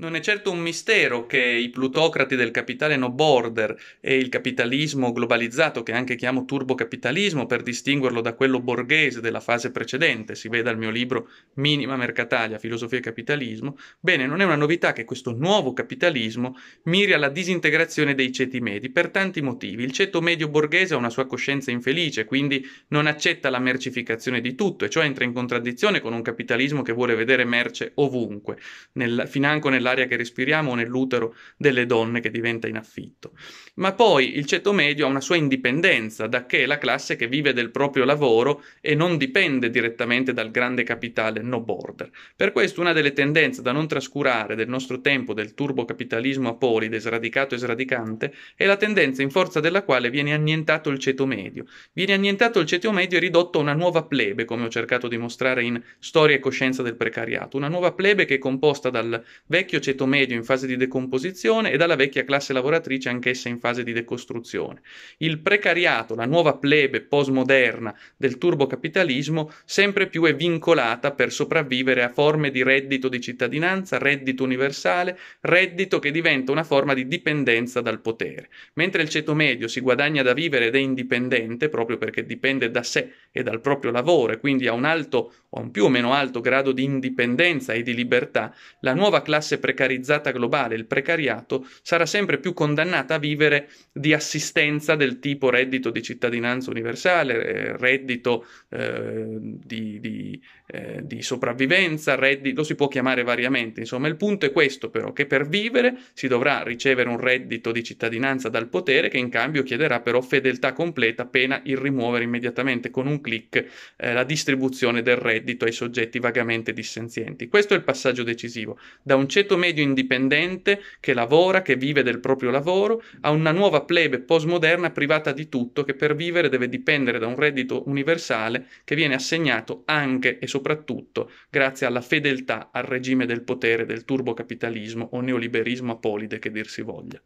Non è certo un mistero che i plutocrati del capitale no border e il capitalismo globalizzato, che anche chiamo turbocapitalismo per distinguerlo da quello borghese della fase precedente, si veda il mio libro Minima Mercatalia, Filosofia e Capitalismo, bene, non è una novità che questo nuovo capitalismo miri alla disintegrazione dei ceti medi per tanti motivi. Il ceto medio borghese ha una sua coscienza infelice, quindi non accetta la mercificazione di tutto e ciò entra in contraddizione con un capitalismo che vuole vedere merce ovunque, nel, financo nella nell'aria che respiriamo o nell'utero delle donne che diventa in affitto. Ma poi il ceto medio ha una sua indipendenza, da che è la classe che vive del proprio lavoro e non dipende direttamente dal grande capitale no border. Per questo una delle tendenze da non trascurare del nostro tempo del turbocapitalismo apolide, sradicato e sradicante, è la tendenza in forza della quale viene annientato il ceto medio. Viene annientato il ceto medio e ridotto a una nuova plebe, come ho cercato di mostrare in Storia e coscienza del precariato, una nuova plebe che è composta dal vecchio vecchio ceto medio in fase di decomposizione e dalla vecchia classe lavoratrice anch'essa in fase di decostruzione. Il precariato, la nuova plebe postmoderna del turbocapitalismo, sempre più è vincolata per sopravvivere a forme di reddito di cittadinanza, reddito universale, reddito che diventa una forma di dipendenza dal potere. Mentre il ceto medio si guadagna da vivere ed è indipendente proprio perché dipende da sé e dal proprio lavoro e quindi ha un alto o un più o meno alto grado di indipendenza e di libertà, la nuova classe precarizzata globale, il precariato, sarà sempre più condannata a vivere di assistenza del tipo reddito di cittadinanza universale, eh, reddito eh, di, di, eh, di, sopravvivenza, reddito, lo si può chiamare variamente. Insomma, il punto è questo però, che per vivere si dovrà ricevere un reddito di cittadinanza dal potere che in cambio chiederà però fedeltà completa, pena il rimuovere immediatamente con un clic eh, la distribuzione del reddito ai soggetti vagamente dissenzienti. Questo è il passaggio decisivo. Da un ceto ceto medio indipendente che lavora, che vive del proprio lavoro, a una nuova plebe postmoderna privata di tutto che per vivere deve dipendere da un reddito universale che viene assegnato anche e soprattutto grazie alla fedeltà al regime del potere del turbocapitalismo o neoliberismo apolide che dir si voglia.